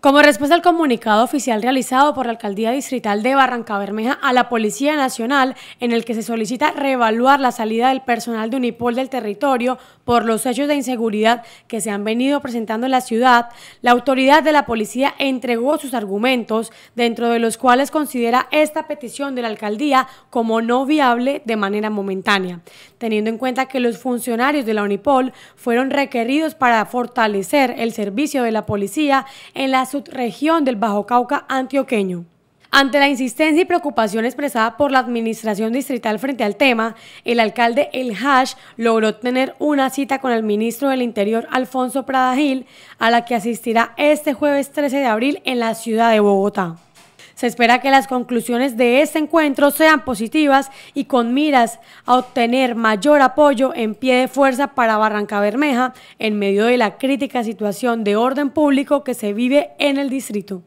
Como respuesta al comunicado oficial realizado por la Alcaldía Distrital de Barranca Bermeja a la Policía Nacional, en el que se solicita reevaluar la salida del personal de Unipol del territorio por los hechos de inseguridad que se han venido presentando en la ciudad, la autoridad de la policía entregó sus argumentos, dentro de los cuales considera esta petición de la Alcaldía como no viable de manera momentánea, teniendo en cuenta que los funcionarios de la Unipol fueron requeridos para fortalecer el servicio de la policía en las subregión del Bajo Cauca antioqueño. Ante la insistencia y preocupación expresada por la administración distrital frente al tema, el alcalde El Hash logró tener una cita con el ministro del Interior Alfonso Prada Gil, a la que asistirá este jueves 13 de abril en la ciudad de Bogotá. Se espera que las conclusiones de este encuentro sean positivas y con miras a obtener mayor apoyo en pie de fuerza para Barranca Bermeja en medio de la crítica situación de orden público que se vive en el distrito.